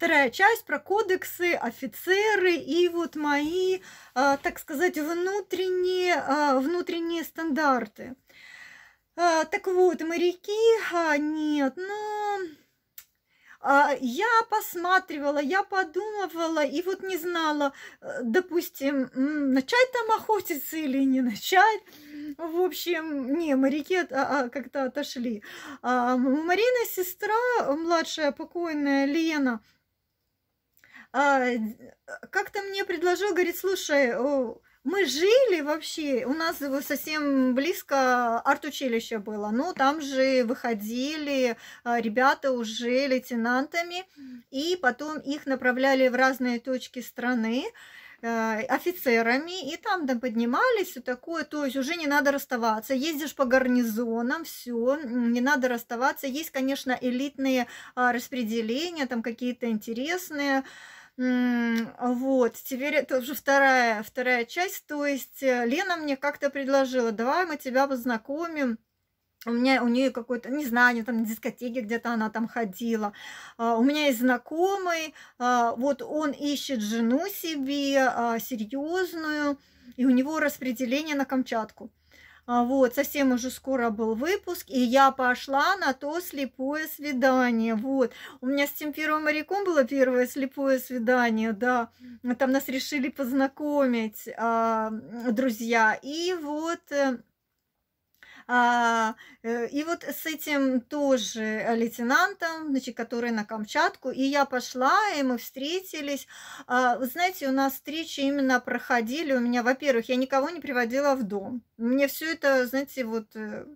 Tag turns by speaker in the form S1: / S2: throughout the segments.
S1: Вторая часть про кодексы, офицеры и вот мои, а, так сказать, внутренние, а, внутренние стандарты. А, так вот, моряки, нет, но я посматривала, я подумывала и вот не знала, э, допустим, начать там охотиться или не начать. В общем, не, моряки как-то отошли. У Марины сестра, младшая покойная Лена, а, э, как-то мне предложил, говорит, слушай, мы жили вообще, у нас совсем близко арт-училище было, ну, там же выходили а, ребята уже лейтенантами, и потом их направляли в разные точки страны, а, офицерами, и там там поднимались, все такое, то есть уже не надо расставаться, ездишь по гарнизонам, все, не надо расставаться, есть, конечно, элитные распределения, там какие-то интересные, вот, теперь это уже вторая, вторая часть. То есть э, Лена мне как-то предложила, давай мы тебя познакомим у меня у нее какой-то, не знаю, они там на дискотеке где-то она там ходила. А, у меня есть знакомый, а, вот он ищет жену себе а, серьезную, и у него распределение на Камчатку. А, вот, совсем уже скоро был выпуск, и я пошла на то слепое свидание. Вот, у меня с тем первым моряком было первое слепое свидание, да. Там нас решили познакомить э, друзья. И вот... Э, а, э, и вот с этим тоже э, лейтенантом, значит, который на Камчатку, и я пошла, и мы встретились. А, вы знаете, у нас встречи именно проходили у меня, во-первых, я никого не приводила в дом. Мне все это, знаете, вот э,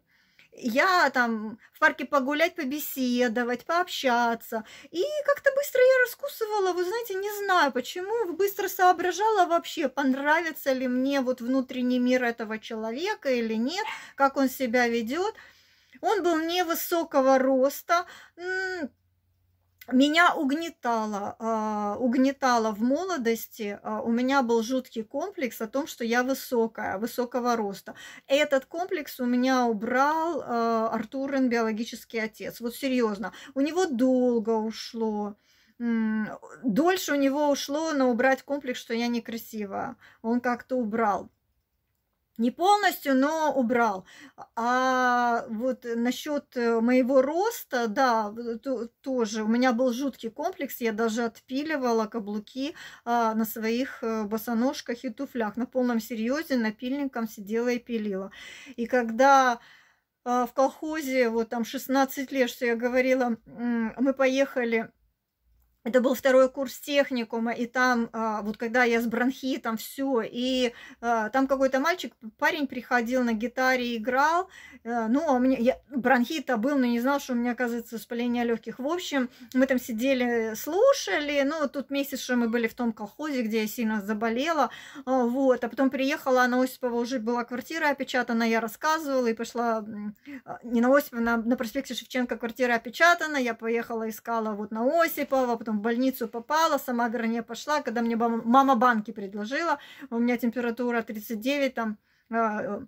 S1: я там в парке погулять, побеседовать, пообщаться. И как-то быстро я раскусывала, вы знаете, не знаю почему, быстро соображала вообще, понравится ли мне вот внутренний мир этого человека или нет, как он себя ведет. Он был невысокого роста, меня угнетало, а, угнетало в молодости, а, у меня был жуткий комплекс о том, что я высокая, высокого роста. Этот комплекс у меня убрал а, Артурин, биологический отец. Вот серьезно, у него долго ушло дольше у него ушло на убрать комплекс, что я некрасивая. Он как-то убрал. Не полностью, но убрал. А, а вот насчет э, моего роста, да, то, тоже. У меня был жуткий комплекс. Я даже отпиливала каблуки а, на своих э, босоножках и туфлях. На полном серьезе напильником сидела и пилила. И когда а, в колхозе, вот там 16 лет, что я говорила, мы поехали это был второй курс техникума, и там, а, вот когда я с бронхитом, все, и а, там какой-то мальчик, парень приходил на гитаре, играл, э, ну, а у меня я, бронхита был, но не знал, что у меня, оказывается, воспаление легких. В общем, мы там сидели, слушали, ну, тут месяц, что мы были в том колхозе, где я сильно заболела, а, вот, а потом приехала, на Осипова уже была квартира опечатана, я рассказывала, и пошла, не на Осипова, на, на проспекте Шевченко квартира опечатана, я поехала, искала вот на Осипова, потом потом в больницу попала, сама гране пошла, когда мне мама банки предложила, у меня температура 39, там, а,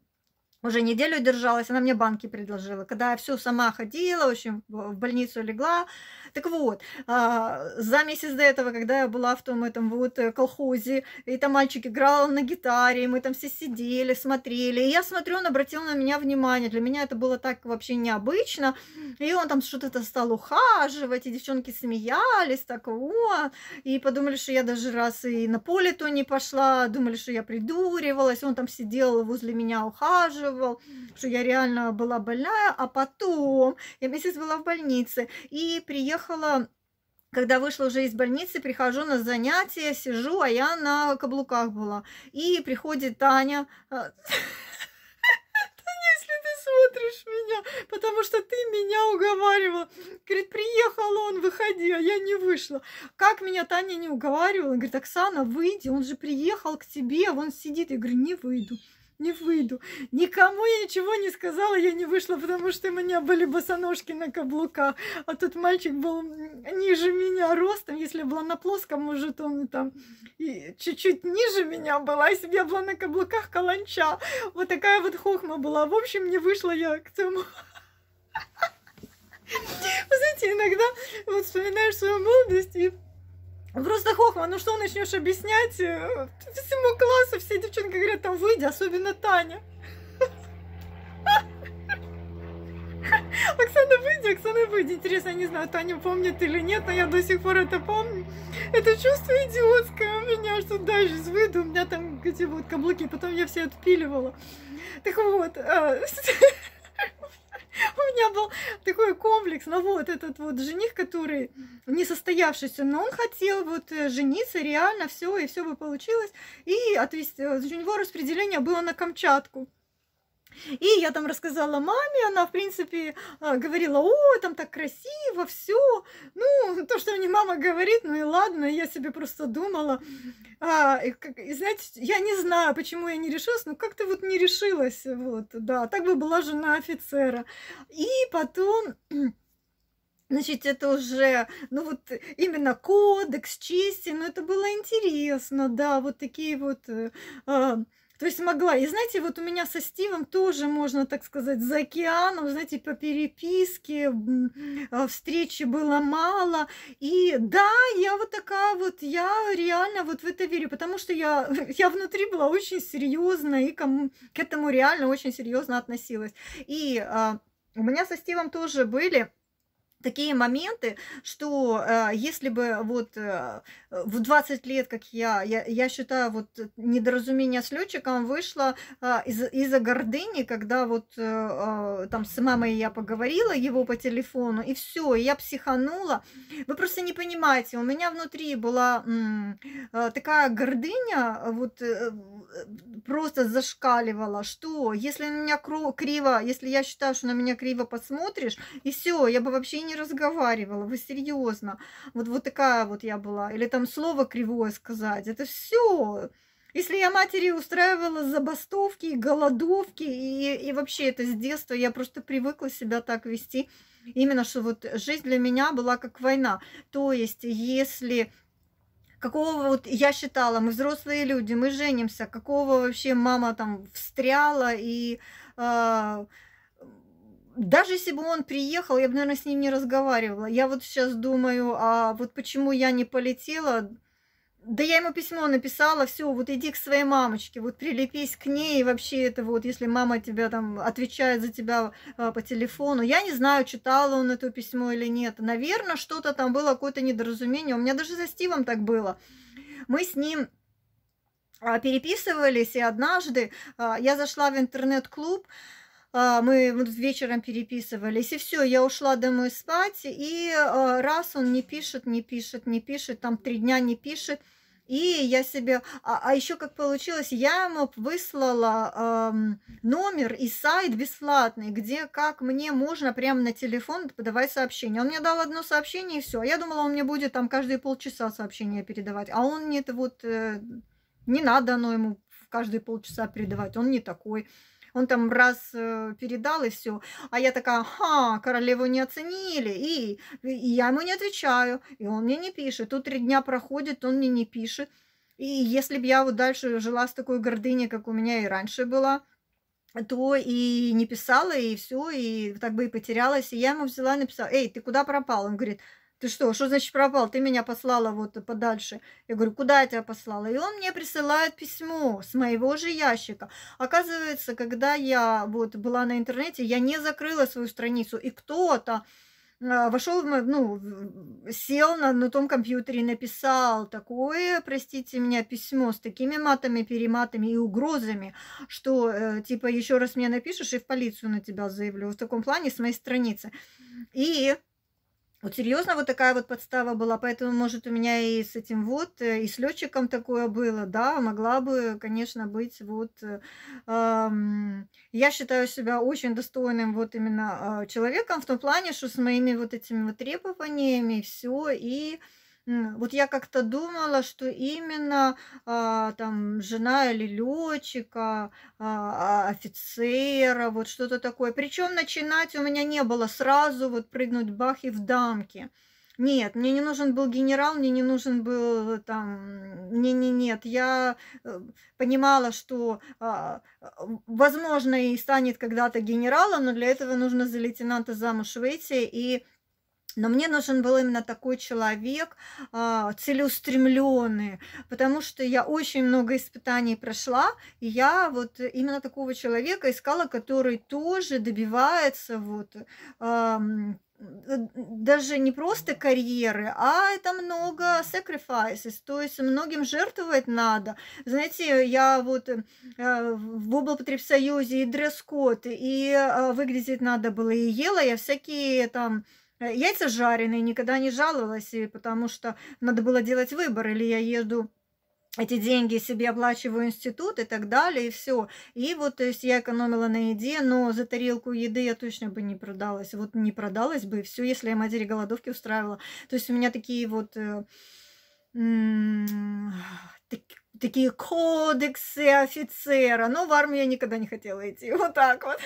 S1: уже неделю держалась, она мне банки предложила, когда я все сама ходила, в общем, в больницу легла. Так вот, а, за месяц до этого, когда я была в том этом вот э, колхозе, и там мальчик играл на гитаре, и мы там все сидели, смотрели, и я смотрю, он обратил на меня внимание, для меня это было так вообще необычно, и он там что-то стал ухаживать, и девчонки смеялись, так вот, и подумали, что я даже раз и на поле то не пошла, думали, что я придуривалась, он там сидел возле меня, ухаживал, ухаживал, что я реально была больная, а потом я месяц была в больнице и приехала когда вышла уже из больницы, прихожу на занятия, сижу, а я на каблуках была. И приходит Таня. Э, Таня, если ты смотришь меня, потому что ты меня уговаривала. Говорит, приехал он, выходи, а я не вышла. Как меня Таня не уговаривала? говорит, Оксана, выйди, он же приехал к тебе, а он сидит. Я говорю, не выйду не выйду. Никому я ничего не сказала, я не вышла, потому что у меня были босоножки на каблуках. А тут мальчик был ниже меня ростом. Если я была на плоском, может, он там чуть-чуть ниже меня был, а если бы я была на каблуках каланча. Вот такая вот хохма была. В общем, не вышла я к тому. Вы знаете, иногда вот вспоминаешь свою молодость и Просто хохма, ну что начнешь объяснять э, всему классу, все девчонки говорят, там выйди, особенно Таня. Оксана, выйди, Оксана, выйди. Интересно, я не знаю, Таня помнит или нет, но я до сих пор это помню. Это чувство идиотское у меня, что дальше я сейчас выйду, у меня там эти вот каблуки, потом я все отпиливала. Так вот, э, у меня был такой комплекс, но ну вот этот вот жених, который не состоявшийся, но он хотел вот э, жениться реально, все, и все бы получилось. И отвести, э, у него распределение было на Камчатку. И я там рассказала маме, она, в принципе, а, говорила, о, там так красиво, все. Ну, то, что мне мама говорит, ну и ладно, я себе просто думала. А, и, и знаете, я не знаю, почему я не решилась, но как-то вот не решилась, вот, да. Так бы была жена офицера. И потом... Значит, это уже, ну вот именно кодекс чести, но это было интересно, да, вот такие вот... Э, а, то есть могла. И знаете, вот у меня со Стивом тоже, можно так сказать, за океаном, знаете, по переписке а, встречи было мало. И да, я вот такая вот, я реально вот в это верю, потому что я, я внутри была очень серьезно и кому, к этому реально очень серьезно относилась. И а, у меня со Стивом тоже были такие моменты, что э, если бы вот э, в 20 лет, как я, я, я считаю, вот недоразумение с летчиком вышло э, из, из-за гордыни, когда вот э, э там с мамой я поговорила его по телефону, и все, я психанула. Вы просто не понимаете, у меня внутри была э, такая гордыня, э, вот э, э, просто зашкаливала, что если на меня криво, если я считаю, что на меня криво посмотришь, и все, я бы вообще не разговаривала, вы серьезно. Вот, вот такая вот я была. Или там слово кривое сказать. Это все. Если я матери устраивала забастовки, голодовки, и, и вообще это с детства, я просто привыкла себя так вести, именно что вот жизнь для меня была как война. То есть, если какого вот я считала, мы взрослые люди, мы женимся, какого вообще мама там встряла и э, даже если бы он приехал, я бы, наверное, с ним не разговаривала. Я вот сейчас думаю, а вот почему я не полетела? Да я ему письмо написала, все, вот иди к своей мамочке, вот прилепись к ней, и вообще это вот, если мама тебя там отвечает за тебя а, по телефону. Я не знаю, читала он это письмо или нет. Наверное, что-то там было, какое-то недоразумение. У меня даже за Стивом так было. Мы с ним а, переписывались, и однажды а, я зашла в интернет-клуб, а, мы вечером переписывались, и все, я ушла домой спать, и а, раз он не пишет, не пишет, не пишет, там три дня не пишет, и я себе, а, а еще как получилось, я ему выслала эм, номер и сайт бесплатный, где как мне можно прямо на телефон подавать сообщение. Он мне дал одно сообщение и все. А я думала, он мне будет там каждые полчаса сообщение передавать, а он мне это вот э, не надо, но ему каждые полчаса передавать. Он не такой. Он там раз э, передал и все. А я такая, ха, королеву не оценили. И, и я ему не отвечаю. И он мне не пишет. Тут три дня проходит, он мне не пишет. И если бы я вот дальше жила с такой гордыней, как у меня и раньше была, то и не писала, и все, и так бы и потерялась. И я ему взяла и написала, эй, ты куда пропал? Он говорит, ты что, что значит пропал? Ты меня послала вот подальше. Я говорю, куда я тебя послала? И он мне присылает письмо с моего же ящика. Оказывается, когда я вот была на интернете, я не закрыла свою страницу, и кто-то э, вошел, ну, сел на, на том компьютере и написал такое, простите меня, письмо с такими матами, перематами и угрозами, что, э, типа, еще раз мне напишешь и в полицию на тебя заявлю. В таком плане с моей страницы. И вот серьезно вот такая вот подстава была, поэтому, может, у меня и с этим вот, э, и с летчиком такое было, да, могла бы, конечно, быть вот... Эм, я считаю себя очень достойным вот именно э, человеком в том плане, что с моими вот этими вот требованиями все, и... Э, вот я как-то думала, что именно а, там жена или летчика, а, а офицера, вот что-то такое. Причем начинать у меня не было сразу вот прыгнуть бах и в дамки. Нет, мне не нужен был генерал, мне не нужен был там... Не, не, нет, я э, понимала, что, а, возможно, и станет когда-то генералом, но для этого нужно за лейтенанта замуж выйти и но мне нужен был именно такой человек, а, целеустремленный, потому что я очень много испытаний прошла, и я вот именно такого человека искала, который тоже добивается вот э, даже не просто карьеры, а это много sacrifices, то есть многим жертвовать надо. Знаете, я вот э, в облпотребсоюзе и дресс-код, и э, выглядеть надо было, и ела я всякие там Э, яйца жареные, никогда не жаловалась, потому что надо было делать выбор, или я еду эти деньги себе оплачиваю институт и так далее, и все. И вот, то есть я экономила на еде, но за тарелку еды я точно бы не продалась. Вот не продалась бы, и все, если я матери голодовки устраивала. То есть у меня такие вот... Э, так, такие кодексы офицера. Но в армию я никогда не хотела идти. Вот так вот.